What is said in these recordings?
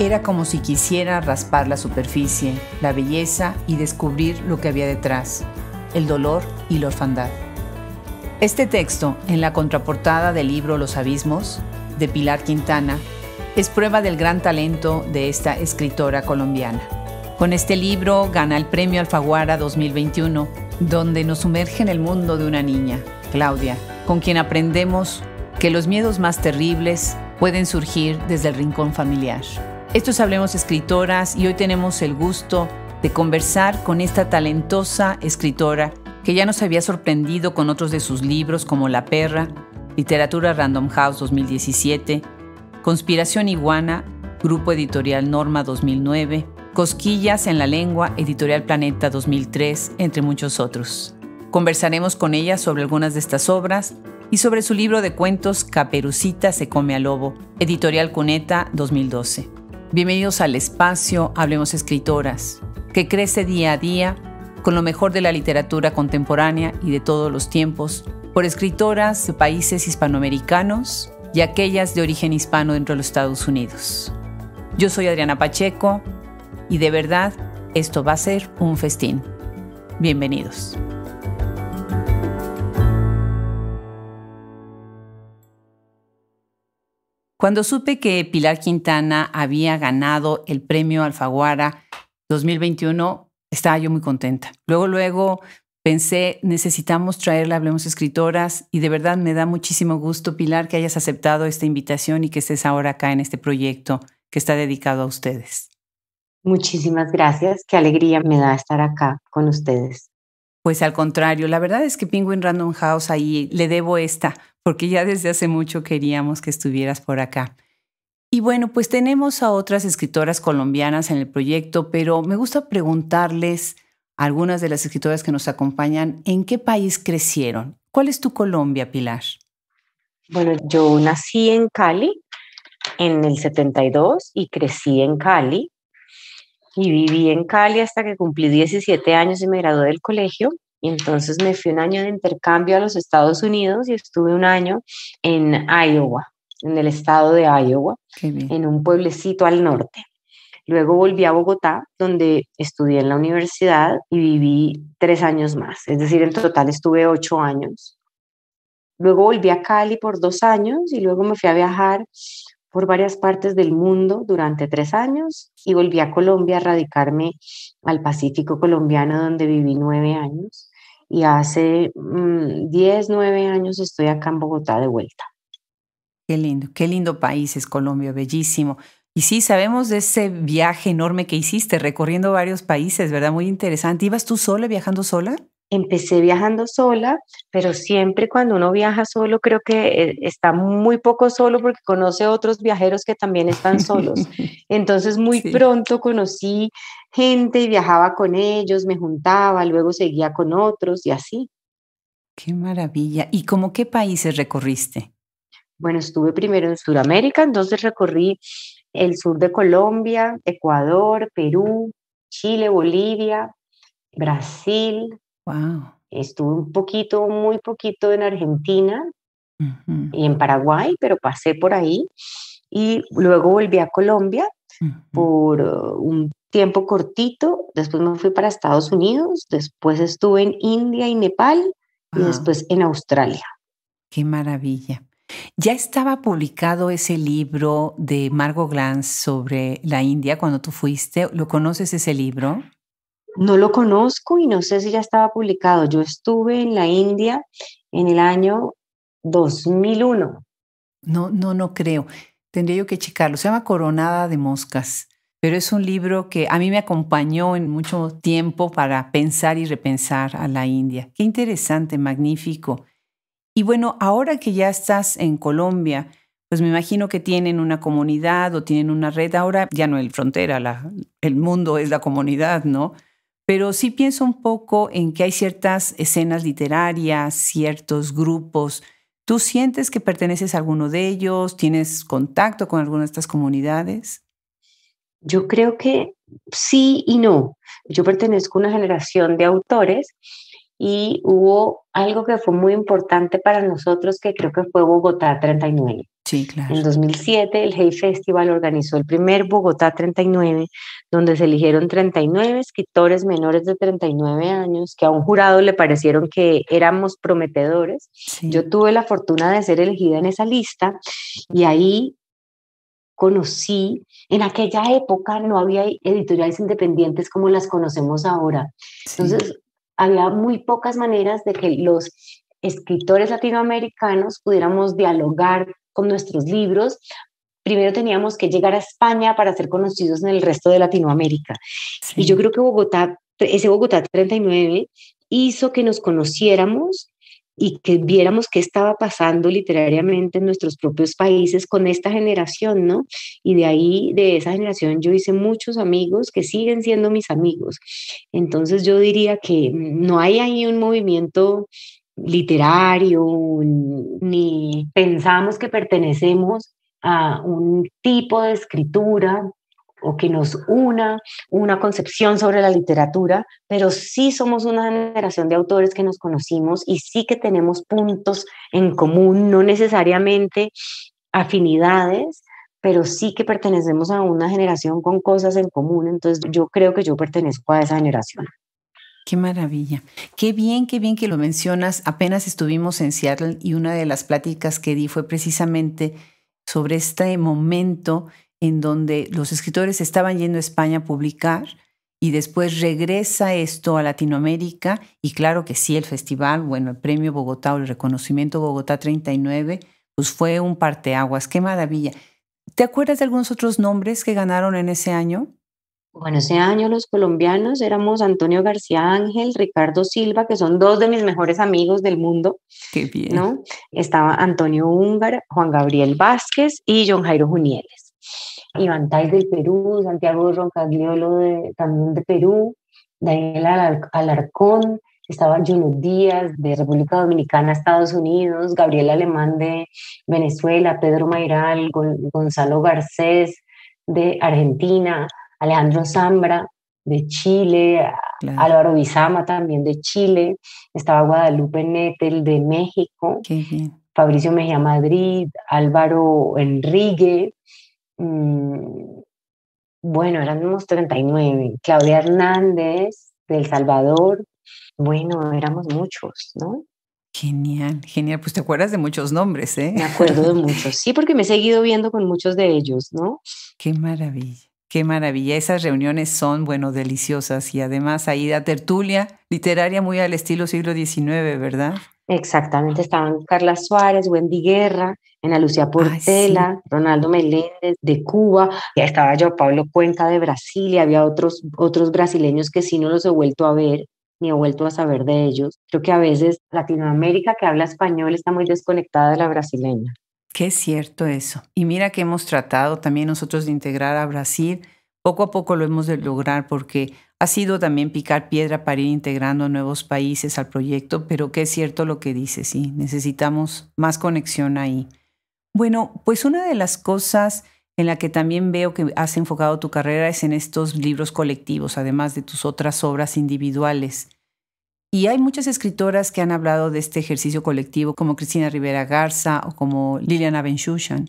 Era como si quisiera raspar la superficie, la belleza y descubrir lo que había detrás, el dolor y la orfandad. Este texto, en la contraportada del libro Los Abismos, de Pilar Quintana, es prueba del gran talento de esta escritora colombiana. Con este libro gana el Premio Alfaguara 2021, donde nos sumerge en el mundo de una niña, Claudia, con quien aprendemos que los miedos más terribles pueden surgir desde el rincón familiar. Esto es Hablemos Escritoras y hoy tenemos el gusto de conversar con esta talentosa escritora que ya nos había sorprendido con otros de sus libros como La Perra, Literatura Random House 2017, Conspiración Iguana, Grupo Editorial Norma 2009, Cosquillas en la Lengua, Editorial Planeta 2003, entre muchos otros. Conversaremos con ella sobre algunas de estas obras y sobre su libro de cuentos Caperucita se come al lobo, Editorial Cuneta 2012. Bienvenidos al espacio Hablemos Escritoras, que crece día a día con lo mejor de la literatura contemporánea y de todos los tiempos, por escritoras de países hispanoamericanos y aquellas de origen hispano dentro de los Estados Unidos. Yo soy Adriana Pacheco y de verdad esto va a ser un festín. Bienvenidos. Cuando supe que Pilar Quintana había ganado el premio Alfaguara 2021, estaba yo muy contenta. Luego, luego pensé, necesitamos traerla, hablemos escritoras, y de verdad me da muchísimo gusto, Pilar, que hayas aceptado esta invitación y que estés ahora acá en este proyecto que está dedicado a ustedes. Muchísimas gracias, qué alegría me da estar acá con ustedes. Pues al contrario, la verdad es que Penguin Random House ahí le debo esta porque ya desde hace mucho queríamos que estuvieras por acá. Y bueno, pues tenemos a otras escritoras colombianas en el proyecto, pero me gusta preguntarles algunas de las escritoras que nos acompañan, ¿en qué país crecieron? ¿Cuál es tu Colombia, Pilar? Bueno, yo nací en Cali en el 72 y crecí en Cali y viví en Cali hasta que cumplí 17 años y me gradué del colegio y entonces me fui un año de intercambio a los Estados Unidos y estuve un año en Iowa, en el estado de Iowa, en un pueblecito al norte. Luego volví a Bogotá, donde estudié en la universidad y viví tres años más. Es decir, en total estuve ocho años. Luego volví a Cali por dos años y luego me fui a viajar por varias partes del mundo durante tres años y volví a Colombia a radicarme al Pacífico colombiano, donde viví nueve años y hace mm, diez 10, 9 años estoy acá en Bogotá de vuelta. Qué lindo, qué lindo país es Colombia, bellísimo. Y sí, sabemos de ese viaje enorme que hiciste recorriendo varios países, ¿verdad? Muy interesante. ¿Ibas tú sola, viajando sola? empecé viajando sola, pero siempre cuando uno viaja solo creo que eh, está muy poco solo porque conoce otros viajeros que también están solos. Entonces muy pronto conocí gente y viajaba con ellos, me juntaba, luego seguía con otros y así. Qué maravilla. ¿Y cómo qué países recorriste? Bueno, estuve primero en Sudamérica, entonces recorrí el sur de Colombia, Ecuador, Perú, Chile, Bolivia, Brasil, Wow. Estuve un poquito, muy poquito en Argentina y en Paraguay, pero pasé por ahí y luego volví a Colombia por uh, un tiempo cortito, después me fui para Estados Unidos, después estuve en India y Nepal y después en Australia. Qué maravilla. Ya estaba publicado ese libro de Margot Glantz sobre la India cuando tú fuiste. ¿Lo conoces ese libro? no lo conozco y no sé si ya estaba publicado. Yo estuve en la India en el año 2001. No, no, no creo. Tendría yo que checarlo. Se llama Coronada de Moscas, pero es un libro que a mí me acompañó en mucho tiempo para pensar y repensar a la India. Qué interesante, magnífico. Y bueno, ahora que ya estás en Colombia, pues me imagino que tienen una comunidad o tienen una red. Ahora ya no es frontera, el mundo es la comunidad, ¿no? pero sí pienso un poco en que hay ciertas escenas literarias, ciertos grupos. ¿Tú sientes que perteneces a alguno de ellos? ¿Tienes contacto con alguna de estas comunidades? Yo creo que sí y no. Yo pertenezco a una generación de autores y hubo algo que fue muy importante para nosotros, que creo que fue Bogotá 39. Sí, claro. En 2007 el Hey Festival organizó el primer Bogotá 39, donde se eligieron 39 escritores menores de 39 años, que a un jurado le parecieron que éramos prometedores. Yo tuve la fortuna de ser elegida en esa lista y ahí conocí, en aquella época no había editoriales independientes como las conocemos ahora. Sí. Entonces, había muy pocas maneras de que los escritores latinoamericanos pudiéramos dialogar con nuestros libros. Primero teníamos que llegar a España para ser conocidos en el resto de Latinoamérica. Y yo creo que Bogotá, ese Bogotá 39 hizo que nos conociéramos y que viéramos qué estaba pasando literariamente en nuestros propios países con esta generación, ¿no? Y de ahí, de esa generación, yo hice muchos amigos que siguen siendo mis amigos. Entonces yo diría que no hay ahí un movimiento literario, ni pensamos que pertenecemos a un tipo de escritura o que nos una una concepción sobre la literatura, pero sí somos una generación de autores que nos conocimos y sí que tenemos puntos en común, no necesariamente afinidades, pero sí que pertenecemos a una generación con cosas en común, entonces yo creo que yo pertenezco a esa generación. Qué maravilla. Qué bien, qué bien que lo mencionas. Apenas estuvimos en Seattle y una de las pláticas que di fue precisamente sobre este momento en donde los escritores estaban yendo a España a publicar y después regresa esto a Latinoamérica y claro que sí, el festival, bueno, el Premio Bogotá o el reconocimiento Bogotá 39, pues fue un parteaguas, qué maravilla. ¿Te acuerdas de algunos otros nombres que ganaron en ese año? Bueno, ese año los colombianos éramos Antonio García Ángel, Ricardo Silva, que son dos de mis mejores amigos del mundo. Qué bien. ¿no? Estaba Antonio Húngar, Juan Gabriel Vázquez y John Jairo Junieles. Iván Taiz del Perú, Santiago Roncagliolo también de Perú, Daniel Alarcón, estaba Yunus Díaz de República Dominicana, Estados Unidos, Gabriel Alemán de Venezuela, Pedro Mairal, Gonzalo Garcés de Argentina, Alejandro Zambra de Chile, Álvaro Bizama también de Chile, estaba Guadalupe Nettel de México, Fabricio Mejía Madrid, Álvaro Enrique, Mm, bueno, éramos 39, Claudia Hernández de El Salvador, bueno, éramos muchos, ¿no? Genial, genial. Pues te acuerdas de muchos nombres, ¿eh? Me acuerdo de muchos, sí, porque me he seguido viendo con muchos de ellos, ¿no? Qué maravilla. Qué maravilla, esas reuniones son, bueno, deliciosas y además ahí tertulia literaria muy al estilo siglo XIX, ¿verdad? Exactamente, estaban Carla Suárez, Wendy Guerra, Ana Lucía ah, Portela, Ronaldo Meléndez de Cuba, ya estaba yo Pablo Cuenca de Brasil y había otros, otros brasileños que sí no los he vuelto a ver ni he vuelto a saber de ellos. Creo que a veces Latinoamérica que habla español está muy desconectada de la brasileña. Qué cierto eso. Y mira que hemos tratado también nosotros de integrar a Brasil. Poco a poco lo hemos de lograr porque ha sido también picar piedra para ir integrando nuevos países al proyecto, pero que es cierto lo que dice, sí, necesitamos más conexión ahí. Bueno, pues una de las cosas en la que también veo que has enfocado tu carrera es en estos libros colectivos, además de tus otras obras individuales. Y hay muchas escritoras que han hablado de este ejercicio colectivo, como Cristina Rivera Garza o como Liliana Benchushan.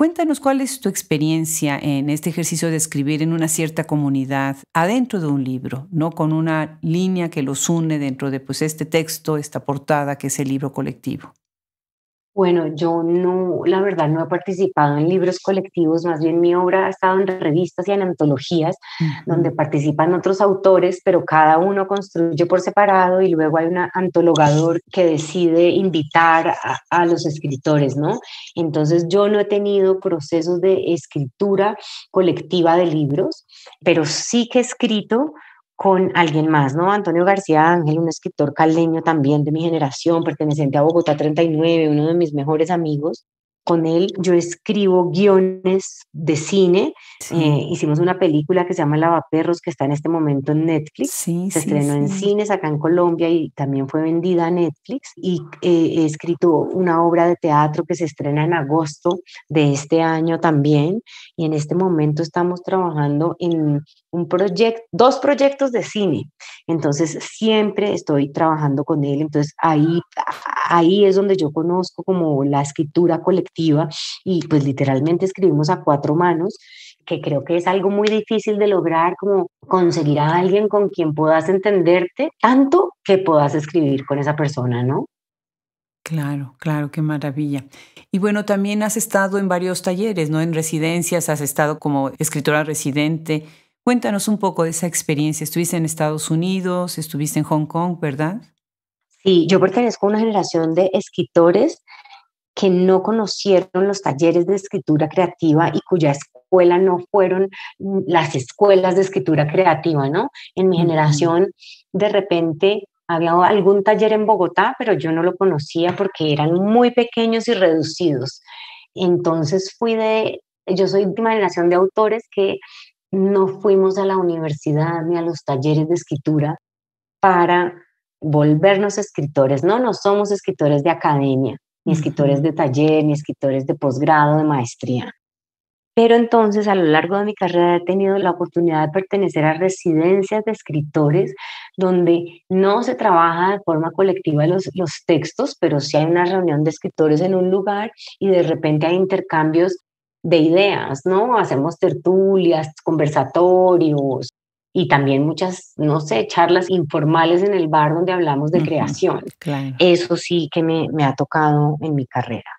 Cuéntanos cuál es tu experiencia en este ejercicio de escribir en una cierta comunidad adentro de un libro, no con una línea que los une dentro de pues, este texto, esta portada que es el libro colectivo. Bueno, yo no, la verdad, no he participado en libros colectivos, más bien mi obra ha estado en revistas y en antologías, donde participan otros autores, pero cada uno construye por separado y luego hay un antologador que decide invitar a, a los escritores, ¿no? Entonces yo no he tenido procesos de escritura colectiva de libros, pero sí que he escrito con alguien más, ¿no? Antonio García Ángel, un escritor caleño también de mi generación, perteneciente a Bogotá 39, uno de mis mejores amigos. Con él yo escribo guiones de cine. Eh, hicimos una película que se llama Perros que está en este momento en Netflix. se estrenó en cines acá en Colombia y también fue vendida a Netflix. Y eh, he escrito una obra de teatro que se estrena en agosto de este año también. Y en este momento estamos trabajando en un proyecto, dos proyectos de cine. Entonces siempre estoy trabajando con él. Entonces ahí, ahí es donde yo conozco como la escritura colectiva y pues literalmente escribimos a cuatro manos que creo que es algo muy difícil de lograr, como conseguir a alguien con quien puedas entenderte tanto que puedas escribir con esa persona, ¿no? Claro, claro, qué maravilla. Y bueno, también has estado en varios talleres, ¿no? En residencias, has estado como escritora residente. Cuéntanos un poco de esa experiencia. Estuviste en Estados Unidos, estuviste en Hong Kong, ¿verdad? Sí, yo pertenezco a una generación de escritores que no conocieron los talleres de escritura creativa y cuya escuela no fueron las escuelas de escritura creativa, ¿no? En mi generación, de repente había algún taller en Bogotá, pero yo no lo conocía porque eran muy pequeños y reducidos. Entonces fui de, yo soy de generación de autores que no fuimos a la universidad ni a los talleres de escritura para volvernos escritores. No, no somos escritores de academia, ni escritores de taller, ni escritores de posgrado, de maestría. Pero entonces a lo largo de mi carrera he tenido la oportunidad de pertenecer a residencias de escritores donde no se trabaja de forma colectiva los, textos, pero sí hay una reunión de escritores en un lugar y de repente hay intercambios de ideas, ¿no? Hacemos tertulias, conversatorios y también muchas, no sé, charlas informales en el bar donde hablamos de creación. Claro. Eso sí que me, me ha tocado en mi carrera.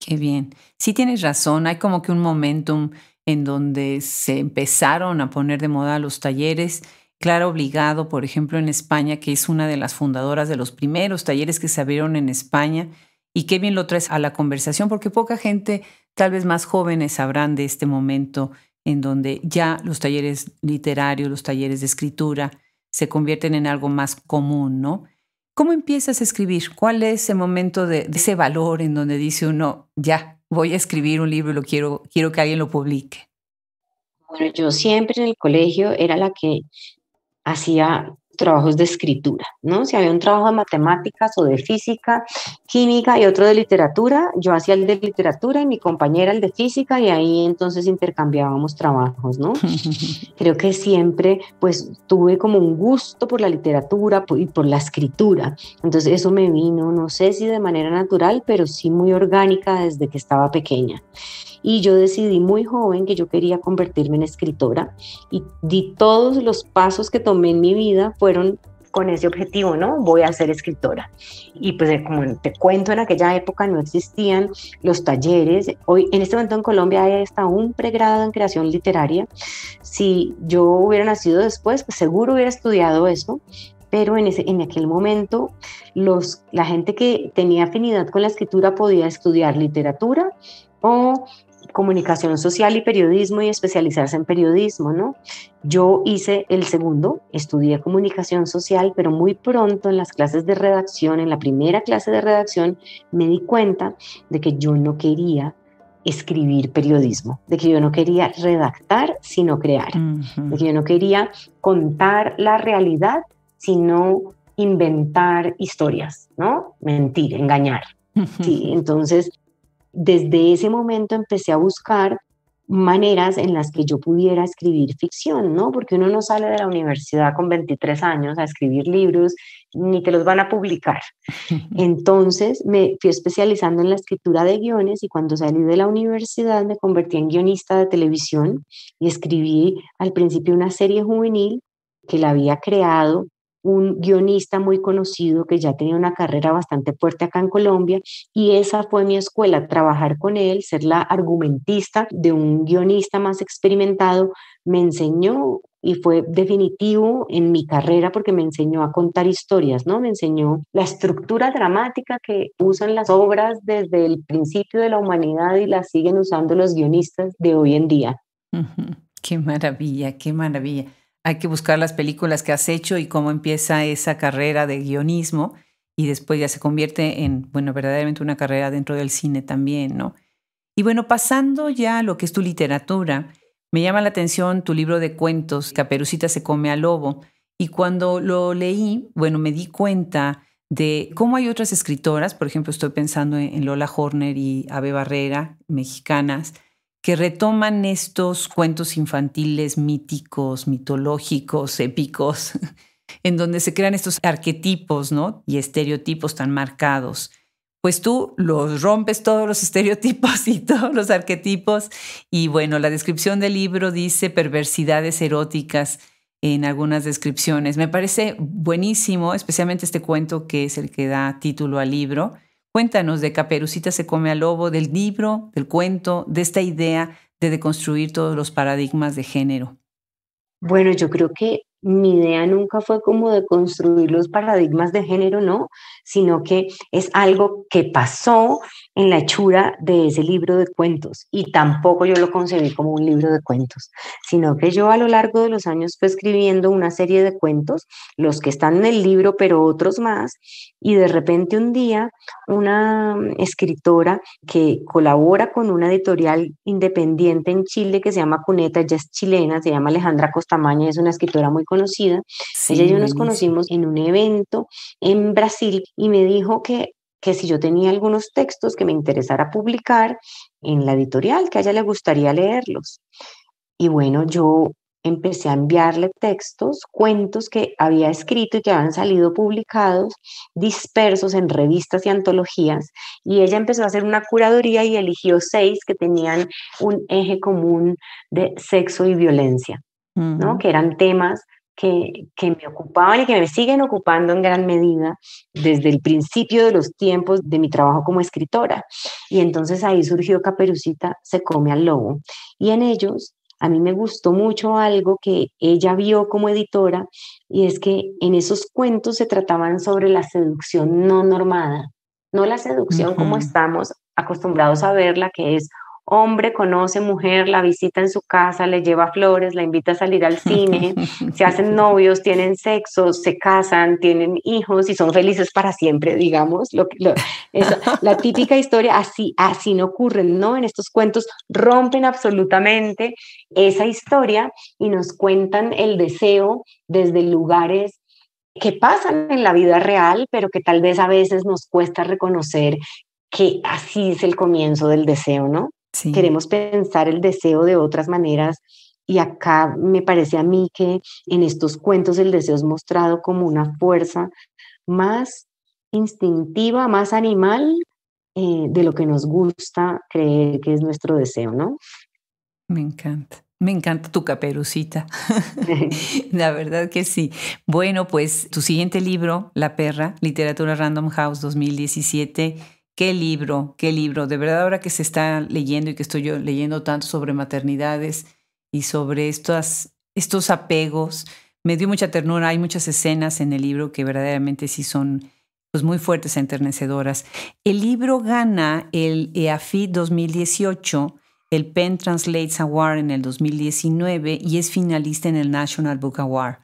Qué bien. Sí tienes razón, hay como que un momentum en donde se empezaron a poner de moda los talleres. Claro, Obligado, por ejemplo, en España, que es una de las fundadoras de los primeros talleres que se abrieron en España. Y qué bien lo traes a la conversación, porque poca gente Tal vez más jóvenes sabrán de este momento en donde ya los talleres literarios, los talleres de escritura se convierten en algo más común, ¿no? ¿Cómo empiezas a escribir? ¿Cuál es ese momento de, ese valor en donde dice uno, ya, voy a escribir un libro y lo quiero, quiero que alguien lo publique? Bueno, yo siempre en el colegio era la que hacía trabajos de escritura, ¿no? Si había un trabajo de matemáticas o de física, química y otro de literatura, yo hacía el de literatura y mi compañera el de física y ahí entonces intercambiábamos trabajos, ¿no? Creo que siempre pues tuve como un gusto por la literatura y por la escritura. Entonces eso me vino, no sé si de manera natural, pero sí muy orgánica desde que estaba pequeña y yo decidí muy joven que yo quería convertirme en escritora y di todos los pasos que tomé en mi vida fueron con ese objetivo, ¿no? Voy a ser escritora. Y pues eh, como te cuento, en aquella época no existían los talleres. Hoy, en este momento en Colombia hay hasta un pregrado en creación literaria. Si yo hubiera nacido después, pues seguro hubiera estudiado eso. Pero en, ese, en aquel momento, los, la gente que tenía afinidad con la escritura podía estudiar literatura o comunicación social y periodismo y especializarse en periodismo, ¿no? Yo hice el segundo, estudié comunicación social, pero muy pronto en las clases de redacción, en la primera clase de redacción, me di cuenta de que yo no quería escribir periodismo, de que yo no quería redactar, sino crear, de que yo no quería contar la realidad, sino inventar historias, ¿no? Mentir, engañar. Sí, entonces desde ese momento empecé a buscar maneras en las que yo pudiera escribir ficción, ¿no? Porque uno no sale de la universidad con 23 años a escribir libros, ni te los van a publicar. Entonces me fui especializando en la escritura de guiones y cuando salí de la universidad me convertí en guionista de televisión y escribí al principio una serie juvenil que la había creado un guionista muy conocido que ya tenía una carrera bastante fuerte acá en Colombia y esa fue mi escuela, trabajar con él, ser la argumentista de un guionista más experimentado, me enseñó y fue definitivo en mi carrera porque me enseñó a contar historias, ¿no? Me enseñó la estructura dramática que usan las obras desde el principio de la humanidad y la siguen usando los guionistas de hoy en día. Qué maravilla, qué maravilla hay que buscar las películas que has hecho y cómo empieza esa carrera de guionismo y después ya se convierte en, bueno, verdaderamente una carrera dentro del cine también, ¿no? Y bueno, pasando ya a lo que es tu literatura, me llama la atención tu libro de cuentos, Caperucita se come al lobo, y cuando lo leí, bueno, me di cuenta de cómo hay otras escritoras, por ejemplo, estoy pensando en Lola Horner y Ave Barrera, mexicanas, que retoman estos cuentos infantiles míticos, mitológicos, épicos, en donde se crean estos arquetipos ¿no? y estereotipos tan marcados. Pues tú los rompes todos los estereotipos y todos los arquetipos. Y bueno, la descripción del libro dice perversidades eróticas en algunas descripciones. Me parece buenísimo, especialmente este cuento que es el que da título al libro Cuéntanos de Caperucita se come al lobo, del libro, del cuento, de esta idea de deconstruir todos los paradigmas de género. Bueno, yo creo que mi idea nunca fue como de construir los paradigmas de género, no, sino que es algo que pasó en la hechura de ese libro de cuentos y tampoco yo lo concebí como un libro de cuentos, sino que yo a lo largo de los años fue escribiendo una serie de cuentos, los que están en el libro, pero otros más, y de repente un día una escritora que colabora con una editorial independiente en Chile que se llama Cuneta, ella es chilena, se llama Alejandra Costamaña, es una escritora muy conocida. Ella y yo nos conocimos en un evento en Brasil y me dijo que que si yo tenía algunos textos que me interesara publicar en la editorial, que a ella le gustaría leerlos. Y bueno, yo empecé a enviarle textos, cuentos que había escrito y que habían salido publicados, dispersos en revistas y antologías, y ella empezó a hacer una curaduría y eligió seis que tenían un eje común de sexo y violencia, ¿no? que eran temas que, me ocupaban y que me siguen ocupando en gran medida desde el principio de los tiempos de mi trabajo como escritora. Y entonces ahí surgió Caperucita se come al lobo. Y en ellos a mí me gustó mucho algo que ella vio como editora y es que en esos cuentos se trataban sobre la seducción no normada, no la seducción como estamos acostumbrados a verla, que es hombre conoce mujer, la visita en su casa, le lleva flores, la invita a salir al cine, se hacen novios, tienen sexo, se casan, tienen hijos y son felices para siempre, digamos. Lo, la típica historia así, así no ocurre, ¿no? En estos cuentos rompen absolutamente esa historia y nos cuentan el deseo desde lugares que pasan en la vida real, pero que tal vez a veces nos cuesta reconocer que así es el comienzo del deseo, ¿no? Queremos pensar el deseo de otras maneras y acá me parece a mí que en estos cuentos el deseo es mostrado como una fuerza más instintiva, más animal eh, de lo que nos gusta creer que es nuestro deseo, ¿no? Me encanta. Me encanta tu caperucita. la verdad que sí. Bueno, pues tu siguiente libro, La perra, literatura Random House 2017 qué libro, qué libro. De verdad, ahora que se está leyendo y que estoy yo leyendo tanto sobre maternidades y sobre estos estos apegos, me dio mucha ternura. Hay muchas escenas en el libro que verdaderamente sí son pues, muy fuertes, enternecedoras. El libro gana el EAFI 2018, el Penn Translates Award en el 2019 y es finalista en el National Book Award.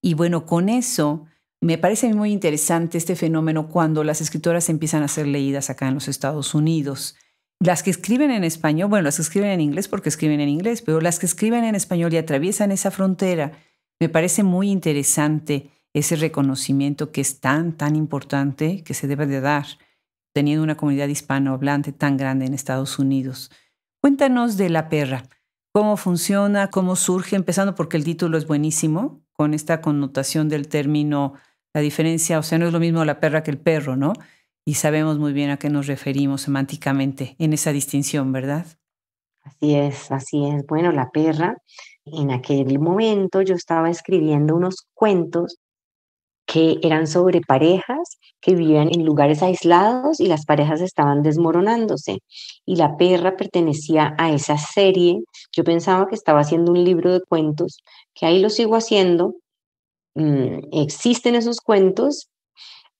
Y bueno, con eso me parece muy interesante este fenómeno cuando las escritoras empiezan a ser leídas acá en los Estados Unidos. Las que escriben en español, bueno, las que escriben en inglés porque escriben en inglés, pero las que escriben en español y atraviesan esa frontera, me parece muy interesante ese reconocimiento que es tan, tan importante que se debe de dar teniendo una comunidad hispanohablante tan grande en Estados Unidos. Cuéntanos de La Perra, cómo funciona, cómo surge, empezando porque el título es buenísimo, con esta connotación del término la diferencia, o sea, no es lo mismo la perra que el perro, ¿no? Y sabemos muy bien a qué nos referimos semánticamente en esa distinción, ¿verdad? Así es, así es. Bueno, la perra, en aquel momento yo estaba escribiendo unos cuentos que eran sobre parejas que vivían en lugares aislados y las parejas estaban desmoronándose. Y la perra pertenecía a esa serie. Yo pensaba que estaba haciendo un libro de cuentos, que ahí lo sigo haciendo, Mm, existen esos cuentos,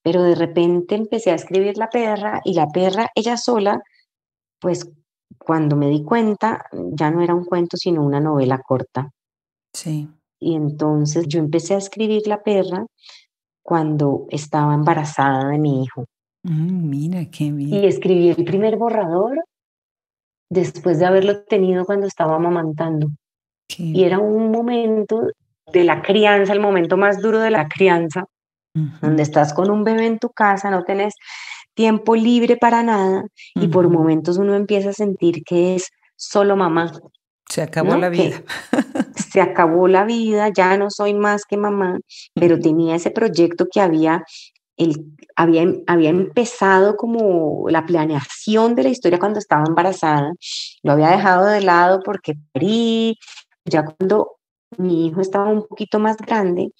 pero de repente empecé a escribir La perra y La perra ella sola, pues cuando me di cuenta ya no era un cuento sino una novela corta. Sí. Y entonces yo empecé a escribir La perra cuando estaba embarazada de mi hijo. Mm, mira, qué bien. Y escribí el primer borrador después de haberlo tenido cuando estaba amamantando. y era un momento de la crianza, el momento más duro de la crianza, donde estás con un bebé en tu casa, no tenés tiempo libre para nada y por momentos uno empieza a sentir que es solo mamá. Se acabó la vida. se acabó la vida, ya no soy más que mamá, pero tenía ese proyecto que había el, había, había empezado como la planeación de la historia cuando estaba embarazada, lo había dejado de lado porque ya cuando mi hijo estaba un poquito más grande,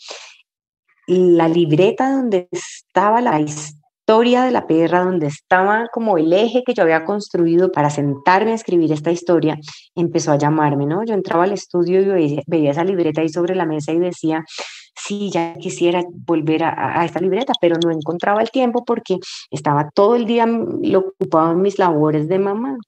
la libreta donde estaba la historia de la perra, donde estaba como el eje que yo había construido para sentarme a escribir esta historia, empezó a llamarme, ¿no? Yo entraba al estudio y veía, esa libreta ahí sobre la mesa y decía, sí, ya quisiera volver a, esta libreta, pero no encontraba el tiempo porque estaba todo el día mm, ocupado en mis labores de mamá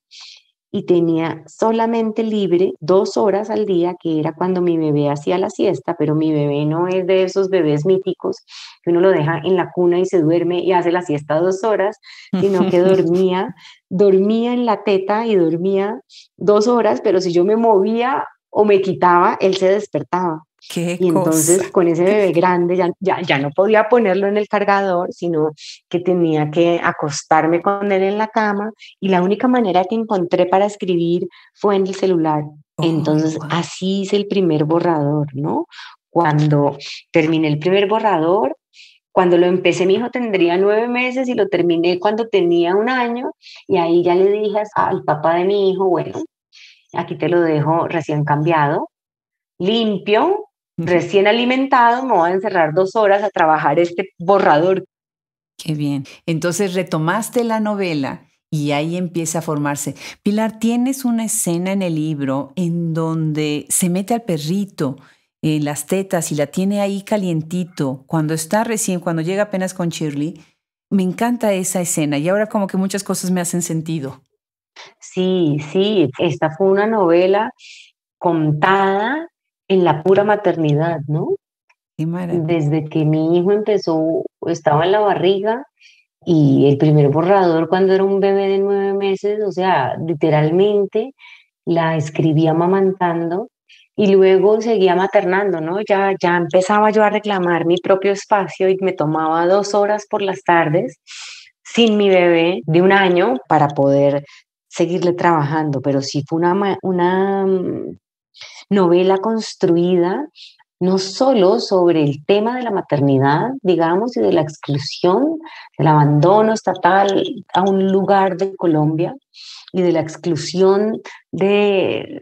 y tenía solamente libre dos horas al día, que era cuando mi bebé hacía la siesta, pero mi bebé no es de esos bebés míticos que uno lo deja en la cuna y se duerme y hace la siesta dos horas, sino que dormía, dormía en la teta y dormía dos horas, pero si yo me movía o me quitaba, él se despertaba y entonces con ese bebé grande ya, ya, no podía ponerlo en el cargador, sino que tenía que acostarme con él en la cama y la única manera que encontré para escribir fue en el celular. Oh, entonces así hice el primer borrador, ¿no? Cuando terminé el primer borrador, cuando lo empecé mi hijo tendría nueve meses y lo terminé cuando tenía un año y ahí ya le dije al papá de mi hijo, bueno, aquí te lo dejo recién cambiado, limpio, recién alimentado, me voy a encerrar dos horas a trabajar este borrador. Qué bien. Entonces retomaste la novela y ahí empieza a formarse. Pilar, tienes una escena en el libro en donde se mete al perrito en eh, las tetas y la tiene ahí calientito cuando está recién, cuando llega apenas con Shirley. Me encanta esa escena y ahora como que muchas cosas me hacen sentido. Sí, sí, esta fue una novela contada en la pura maternidad, ¿no? Desde que mi hijo empezó, estaba en la barriga y el primer borrador cuando era un bebé de nueve meses, o sea, literalmente la escribía mamantando y luego seguía maternando, ¿no? Ya, ya empezaba yo a reclamar mi propio espacio y me tomaba dos horas por las tardes sin mi bebé de un año para poder seguirle trabajando, pero sí fue una mm, novela construida no solo sobre el tema de la maternidad, digamos, y de la exclusión, del abandono estatal a un lugar de Colombia y de la exclusión de,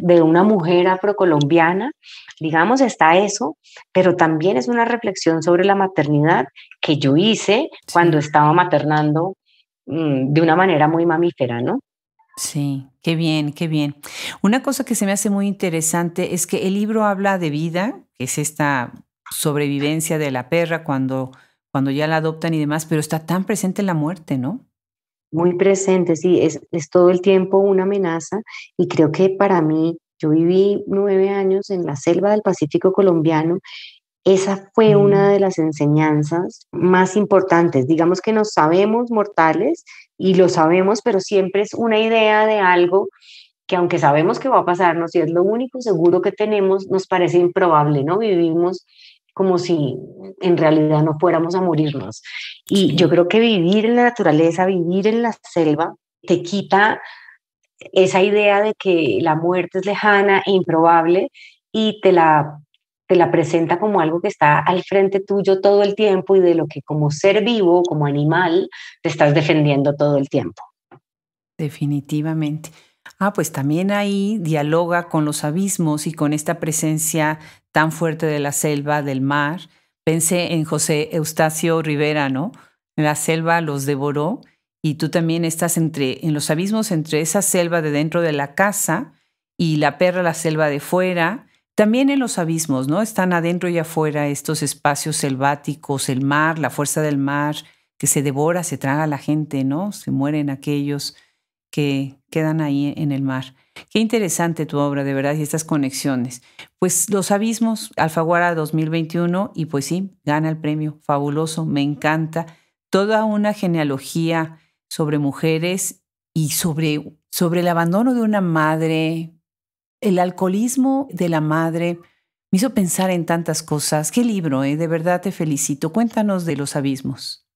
de una mujer afrocolombiana, digamos, está eso, pero también es una reflexión sobre la maternidad que yo hice cuando estaba maternando mm, de una manera muy mamífera, ¿no? Sí, Qué bien, qué bien. Una cosa que se me hace muy interesante es que el libro habla de vida, que es esta sobrevivencia de la perra cuando, cuando ya la adoptan y demás, pero está tan presente la muerte, ¿no? Muy presente, sí, es, es todo el tiempo una amenaza y creo que para mí, yo viví nueve años en la selva del Pacífico colombiano esa fue una mm. de las enseñanzas más importantes. Digamos que nos sabemos mortales y lo sabemos, pero siempre es una idea de algo que aunque sabemos que va a pasarnos y es lo único seguro que tenemos, nos parece improbable, ¿no? Vivimos como si en realidad no fuéramos a morirnos. Y yo creo que vivir en la naturaleza, vivir en la selva, te quita esa idea de que la muerte es lejana e improbable y te la te la presenta como algo que está al frente tuyo todo el tiempo y de lo que como ser vivo, como animal, te estás defendiendo todo el tiempo. Definitivamente. Ah, pues también ahí dialoga con los abismos y con esta presencia tan fuerte de la selva, del mar. Pensé en José Eustacio Rivera, ¿no? La selva los devoró y tú también estás entre, en los abismos entre esa selva de dentro de la casa y la perra la selva de fuera también en los abismos, ¿no? Están adentro y afuera estos espacios selváticos, el mar, la fuerza del mar, que se devora, se traga a la gente, ¿no? Se mueren aquellos que quedan ahí en el mar. Qué interesante tu obra, de verdad, y estas conexiones. Pues Los Abismos, Alfaguara 2021, y pues sí, gana el premio, fabuloso, me encanta. Toda una genealogía sobre mujeres y sobre, sobre el abandono de una madre el alcoholismo de la madre me hizo pensar en tantas cosas. Qué libro, eh? de verdad te felicito. Cuéntanos de los abismos.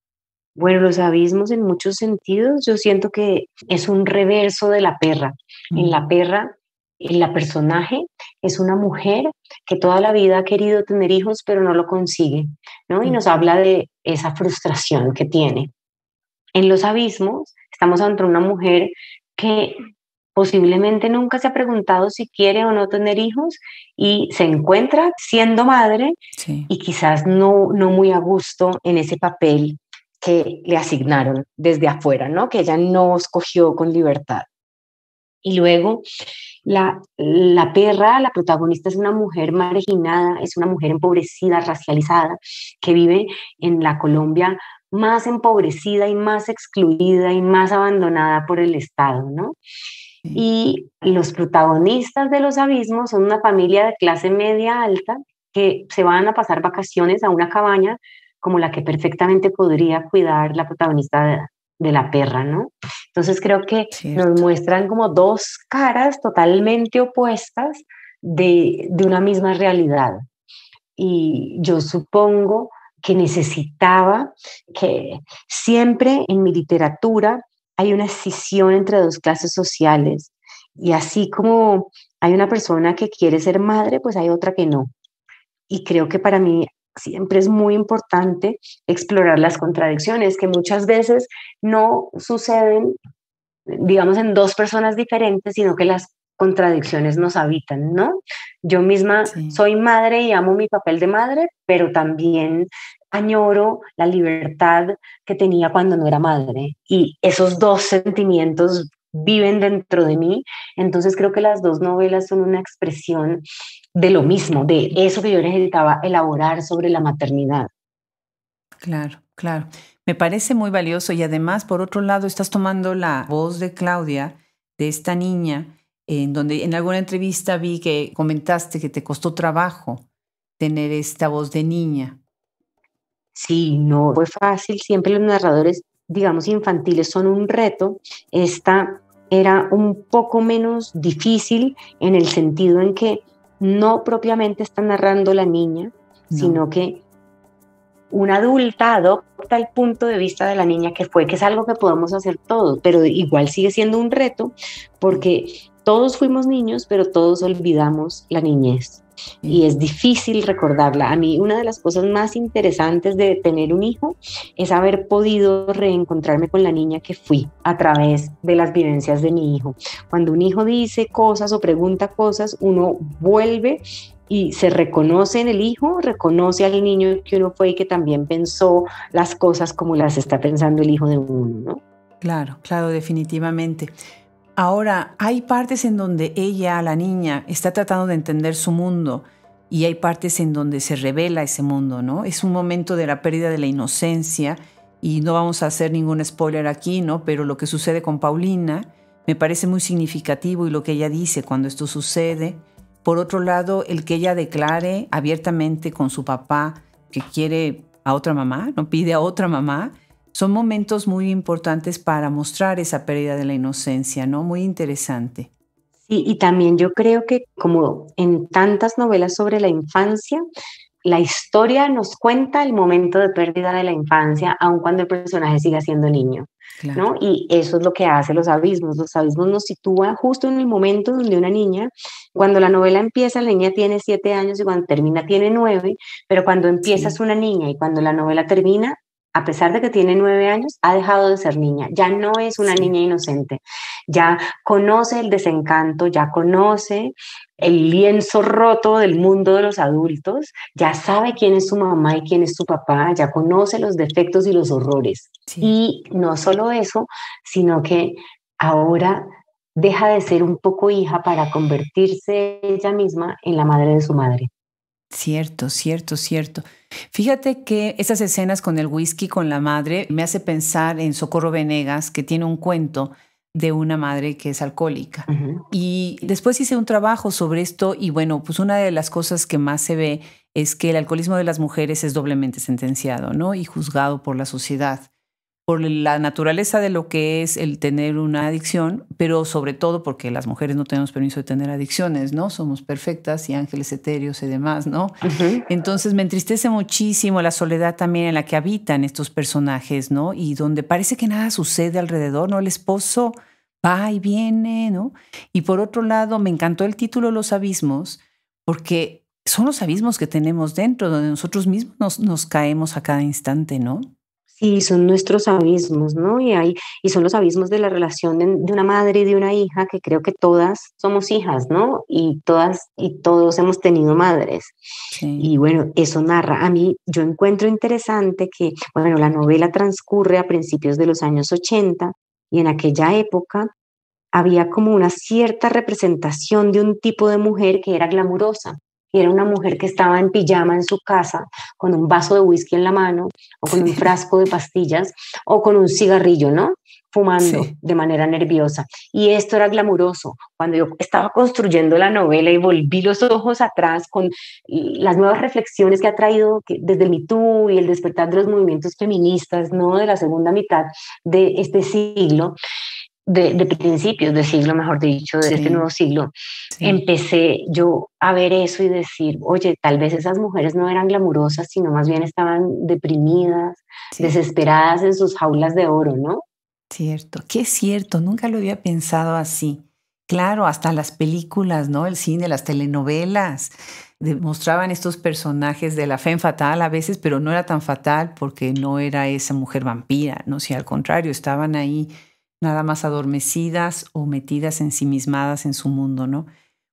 Bueno, los abismos en muchos sentidos, yo siento que es un reverso de la perra. En la perra, en la personaje es una mujer que toda la vida ha querido tener hijos, pero no lo consigue, ¿no? Y nos habla de esa frustración que tiene. En los abismos estamos ante una mujer que posiblemente nunca se ha preguntado si quiere o no tener hijos y se encuentra siendo madre y quizás no, no muy a gusto en ese papel que le asignaron desde afuera, ¿no? Que ella no escogió con libertad. Y luego, la, la, perra, la protagonista, es una mujer marginada, es una mujer empobrecida, racializada, que vive en la Colombia más empobrecida y más excluida y más abandonada por el Estado, ¿no? Y los protagonistas de los abismos son una familia de clase media alta que se van a pasar vacaciones a una cabaña como la que perfectamente podría cuidar la protagonista de, la perra, ¿no? Entonces creo que nos muestran como dos caras totalmente opuestas de una misma realidad. Y yo supongo que necesitaba que siempre en mi literatura hay una escisión entre dos clases sociales y así como hay una persona que quiere ser madre, pues hay otra que no. Y creo que para mí siempre es muy importante explorar las contradicciones que muchas veces no suceden, digamos, en dos personas diferentes, sino que las contradicciones nos habitan, ¿no? Yo misma soy madre y amo mi papel de madre, pero también añoro la libertad que tenía cuando no era madre. Y esos dos sentimientos viven dentro de mí. Entonces creo que las dos novelas son una expresión de lo mismo, de eso que yo necesitaba elaborar sobre la maternidad. Claro, claro. Me parece muy valioso y además, por otro lado, estás tomando la voz de Claudia, de esta niña, en donde en alguna entrevista vi que comentaste que te costó trabajo tener esta voz de niña Sí, no fue fácil. Siempre los narradores, digamos, infantiles son un reto. Esta era un poco menos difícil en el sentido en que no propiamente está narrando la niña, sino que un adulta adopta el punto de vista de la niña que fue, que es algo que podemos hacer todos, pero igual sigue siendo un reto porque todos fuimos niños, pero todos olvidamos la niñez y es difícil recordarla. A mí una de las cosas más interesantes de tener un hijo es haber podido reencontrarme con la niña que fui a través de las vivencias de mi hijo. Cuando un hijo dice cosas o pregunta cosas, uno vuelve y se reconoce en el hijo, reconoce al niño que uno fue y que también pensó las cosas como las está pensando el hijo de uno, Claro, claro, definitivamente. Ahora, hay partes en donde ella, la niña, está tratando de entender su mundo y hay partes en donde se revela ese mundo, ¿no? Es un momento de la pérdida de la inocencia y no vamos a hacer ningún spoiler aquí, ¿no? Pero lo que sucede con Paulina me parece muy significativo y lo que ella dice cuando esto sucede. Por otro lado, el que ella declare abiertamente con su papá que quiere a otra mamá, no pide a otra mamá, son momentos muy importantes para mostrar esa pérdida de la inocencia, ¿no? Muy interesante. Sí, y también yo creo que como en tantas novelas sobre la infancia, la historia nos cuenta el momento de pérdida de la infancia, aun cuando el personaje siga siendo niño. ¿no? Y eso es lo que hace los abismos. Los abismos nos sitúan justo en el momento donde una niña, cuando la novela empieza, la niña tiene siete años y cuando termina tiene nueve, pero cuando empiezas una niña y cuando la novela termina a pesar de que tiene nueve años, ha dejado de ser niña, ya no es una niña inocente, ya conoce el desencanto, ya conoce el lienzo roto del mundo de los adultos, ya sabe quién es su mamá y quién es su papá, ya conoce los defectos y los horrores. Y no solo eso, sino que ahora deja de ser un poco hija para convertirse ella misma en la madre de su madre. Cierto, cierto, cierto. Fíjate que esas escenas con el whisky, con la madre, me hace pensar en Socorro Venegas, que tiene un cuento de una madre que es alcohólica. Y después hice un trabajo sobre esto y bueno, pues una de las cosas que más se ve es que el alcoholismo de las mujeres es doblemente sentenciado, ¿no? Y juzgado por la sociedad por la naturaleza de lo que es el tener una adicción, pero sobre todo porque las mujeres no tenemos permiso de tener adicciones, ¿no? Somos perfectas y ángeles etéreos y demás, ¿no? Entonces me entristece muchísimo la soledad también en la que habitan estos personajes, ¿no? Y donde parece que nada sucede alrededor, ¿no? El esposo va y viene, ¿no? Y por otro lado, me encantó el título Los abismos, porque son los abismos que tenemos dentro, donde nosotros mismos nos caemos a cada instante, ¿no? Sí, son nuestros abismos, ¿no? Y, hay, y son los abismos de la relación de, una madre y de una hija, que creo que todas somos hijas, ¿no? Y todas y todos hemos tenido madres. Y bueno, eso narra. A mí yo encuentro interesante que, bueno, la novela transcurre a principios de los años 80 y en aquella época había como una cierta representación de un tipo de mujer que era glamurosa, y era una mujer que estaba en pijama en su casa, con un vaso de whisky en la mano, o con un frasco de pastillas, o con un cigarrillo, ¿no? Fumando de manera nerviosa. Y esto era glamuroso. Cuando yo estaba construyendo la novela y volví los ojos atrás con las nuevas reflexiones que ha traído desde el Me y el despertar de los movimientos feministas, ¿no? De la segunda mitad de este siglo, de, principios de siglo, mejor dicho, de este nuevo siglo, empecé yo a ver eso y decir, oye, tal vez esas mujeres no eran glamurosas, sino más bien estaban deprimidas, desesperadas en sus jaulas de oro, ¿no? Cierto, qué cierto, nunca lo había pensado así. Claro, hasta las películas, ¿no? El cine, las telenovelas, demostraban estos personajes de la fe en fatal a veces, pero no era tan fatal porque no era esa mujer vampira, ¿no? Si al contrario, estaban ahí nada más adormecidas o metidas ensimismadas en su mundo, ¿no?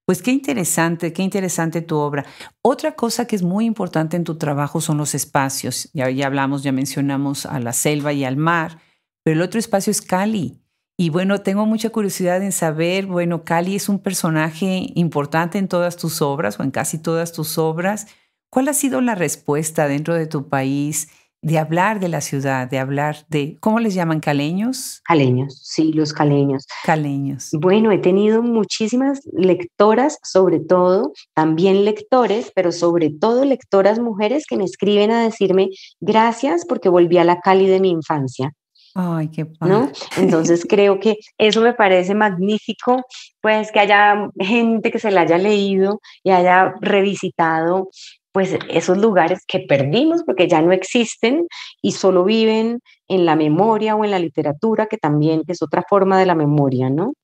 Pues qué interesante, qué interesante tu obra. Otra cosa que es muy importante en tu trabajo son los espacios. Ya, ya hablamos, ya mencionamos a la selva y al mar, pero el otro espacio es Cali. Y bueno, tengo mucha curiosidad en saber, bueno, Cali es un personaje importante en todas tus obras o en casi todas tus obras. ¿Cuál ha sido la respuesta dentro de tu país? de hablar de la ciudad, de hablar de, ¿cómo les llaman? ¿Caleños? Caleños, sí, los caleños. Caleños. Bueno, he tenido muchísimas lectoras, sobre todo, también lectores, pero sobre todo lectoras mujeres que me escriben a decirme, gracias porque volví a la Cali de mi infancia. Ay, qué padre. Entonces creo que eso me parece magnífico, pues que haya gente que se la haya leído y haya revisitado pues esos lugares que perdimos porque ya no existen y solo viven en la memoria o en la literatura, que también es otra forma de la memoria, ¿no?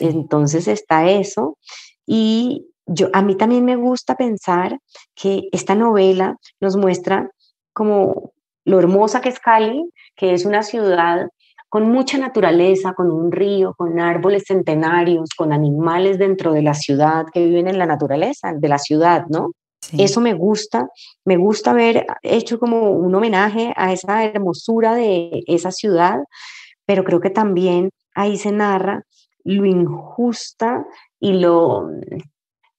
Entonces está eso. Y yo, a mí también me gusta pensar que esta novela nos muestra como lo hermosa que es Cali, que es una ciudad con mucha naturaleza, con un río, con árboles centenarios, con animales dentro de la ciudad que viven en la naturaleza, de la ciudad, ¿no? Eso me gusta, me gusta haber hecho como un homenaje a esa hermosura de esa ciudad, pero creo que también ahí se narra lo injusta y lo,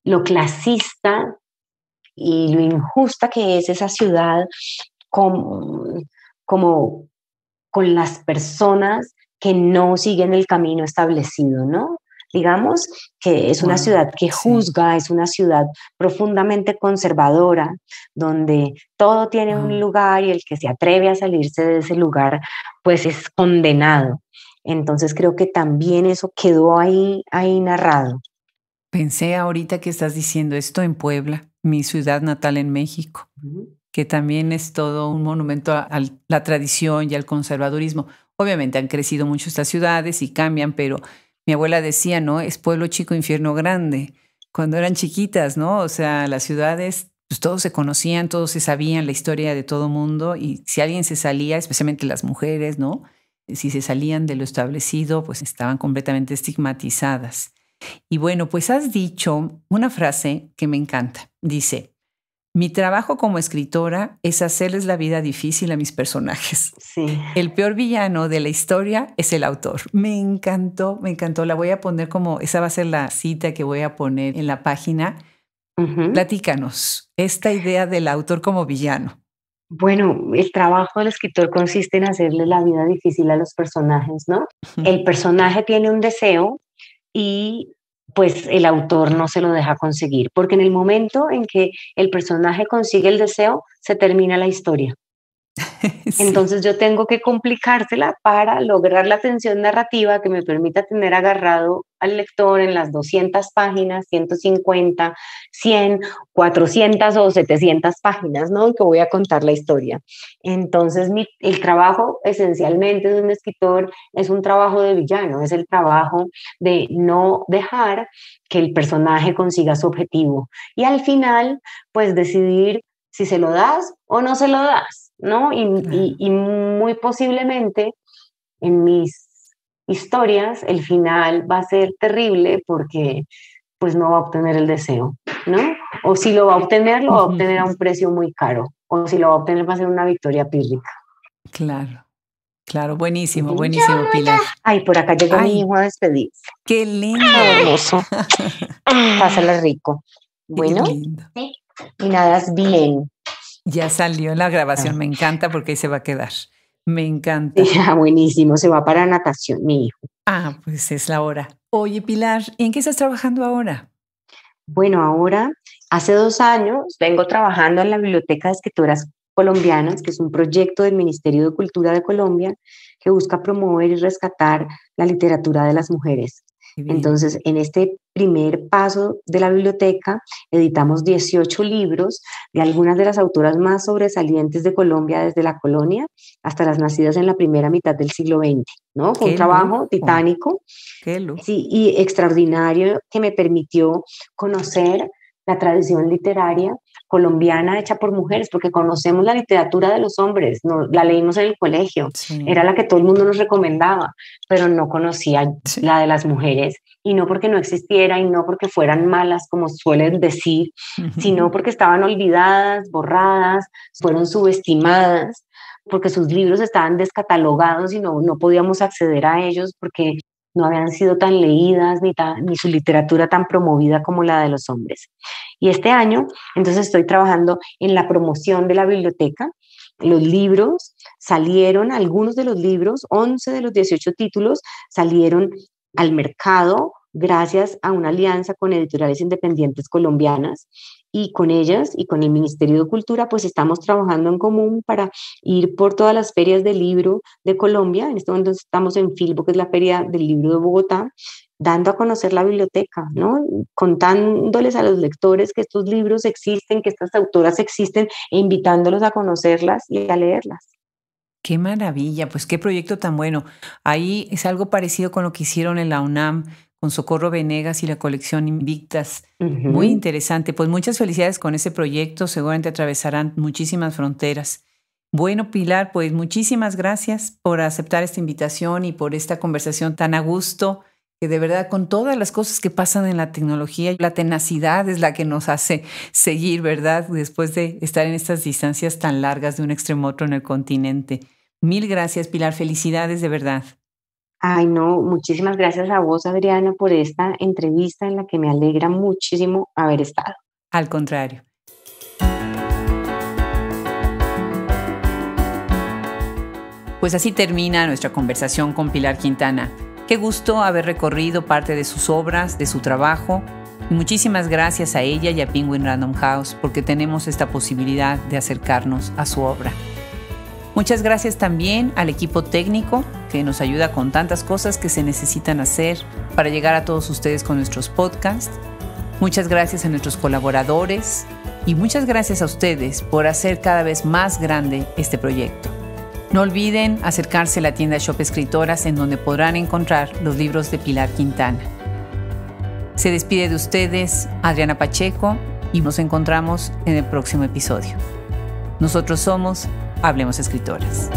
lo clasista y lo injusta que es esa ciudad con, como con las personas que no siguen el camino establecido, ¿no? digamos, que es una ciudad que juzga, es una ciudad profundamente conservadora, donde todo tiene un lugar y el que se atreve a salirse de ese lugar, pues es condenado. Entonces creo que también eso quedó ahí, ahí narrado. Pensé ahorita que estás diciendo esto en Puebla, mi ciudad natal en México, que también es todo un monumento a, a la tradición y al conservadurismo. Obviamente han crecido mucho estas ciudades y cambian, pero mi abuela decía, ¿no? Es pueblo chico, infierno grande. Cuando eran chiquitas, ¿no? O sea, las ciudades, pues todos se conocían, todos se sabían la historia de todo mundo y si alguien se salía, especialmente las mujeres, ¿no? Si se salían de lo establecido, pues estaban completamente estigmatizadas. Y bueno, pues has dicho una frase que me encanta. Dice, mi trabajo como escritora es hacerles la vida difícil a mis personajes. Sí. El peor villano de la historia es el autor. Me encantó, me encantó. La voy a poner como, esa va a ser la cita que voy a poner en la página. Platícanos, esta idea del autor como villano. Bueno, el trabajo del escritor consiste en hacerle la vida difícil a los personajes, ¿no? El personaje tiene un deseo y pues el autor no se lo deja conseguir, porque en el momento en que el personaje consigue el deseo, se termina la historia. Entonces yo tengo que complicársela para lograr la tensión narrativa que me permita tener agarrado al lector en las 200 páginas, 150, 100, 400 o 700 páginas, ¿no? que voy a contar la historia. Entonces el trabajo esencialmente de un escritor es un trabajo de villano, es el trabajo de no dejar que el personaje consiga su objetivo. Y al final, pues decidir si se lo das o no se lo das. ¿no? Y, muy posiblemente en mis historias el final va a ser terrible porque pues no va a obtener el deseo, ¿no? O si lo va a obtener, lo va a obtener a un precio muy caro, o si lo va a obtener va a ser una victoria pírrica. Claro. Claro, buenísimo, buenísimo, Pilar. Ay, por acá llegó mi hijo a despedir Qué lindo. hermoso. Pásale rico. Bueno, y nada, es bien. Ya salió la grabación, ah. me encanta porque ahí se va a quedar. Me encanta. Ah, buenísimo, se va para natación, mi hijo. Ah, pues es la hora. Oye, Pilar, ¿en qué estás trabajando ahora? Bueno, ahora, hace dos años, vengo trabajando en la Biblioteca de Escritoras Colombianas, que es un proyecto del Ministerio de Cultura de Colombia que busca promover y rescatar la literatura de las mujeres. Entonces, en este primer paso de la biblioteca, editamos 18 libros de algunas de las autoras más sobresalientes de Colombia desde la colonia hasta las nacidas en la primera mitad del siglo XX, ¿no? un trabajo titánico y extraordinario que me permitió conocer la tradición literaria colombiana hecha por mujeres, porque conocemos la literatura de los hombres, la leímos en el colegio, era la que todo el mundo nos recomendaba, pero no conocía la de las mujeres, y no porque no existiera, y no porque fueran malas, como suelen decir, sino porque estaban olvidadas, borradas, fueron subestimadas, porque sus libros estaban descatalogados y no, no podíamos acceder a ellos porque no habían sido tan leídas ni, su literatura tan promovida como la de los hombres. Y este año, entonces estoy trabajando en la promoción de la biblioteca. Los libros salieron, algunos de los libros, 11 de los 18 títulos, salieron al mercado gracias a una alianza con editoriales independientes colombianas y con ellas y con el Ministerio de Cultura, pues estamos trabajando en común para ir por todas las ferias del libro de Colombia. En este momento estamos en Filbo, que es la feria del libro de Bogotá, dando a conocer la biblioteca, ¿no? Contándoles a los lectores que estos libros existen, que estas autoras existen, e invitándolos a conocerlas y a leerlas. Qué maravilla, pues qué proyecto tan bueno. Ahí es algo parecido con lo que hicieron en la UNAM con Socorro Venegas y la colección Invictas. Muy interesante. Pues muchas felicidades con ese proyecto. Seguramente atravesarán muchísimas fronteras. Bueno, Pilar, pues muchísimas gracias por aceptar esta invitación y por esta conversación tan a gusto, que de verdad con todas las cosas que pasan en la tecnología, la tenacidad es la que nos hace seguir, ¿verdad? Después de estar en estas distancias tan largas de un extremo a otro en el continente. Mil gracias, Pilar. Felicidades de verdad. Ay, no, muchísimas gracias a vos, Adriana, por esta entrevista en la que me alegra muchísimo haber estado. Al contrario. Pues así termina nuestra conversación con Pilar Quintana. Qué gusto haber recorrido parte de sus obras, de su trabajo. muchísimas gracias a ella y a Penguin Random House porque tenemos esta posibilidad de acercarnos a su obra. Muchas gracias también al equipo técnico que nos ayuda con tantas cosas que se necesitan hacer para llegar a todos ustedes con nuestros podcasts. Muchas gracias a nuestros colaboradores y muchas gracias a ustedes por hacer cada vez más grande este proyecto. No olviden acercarse a la tienda Shop Escritoras en donde podrán encontrar los libros de Pilar Quintana. Se despide de ustedes Adriana Pacheco y nos encontramos en el próximo episodio. Nosotros somos Hablemos Escritores.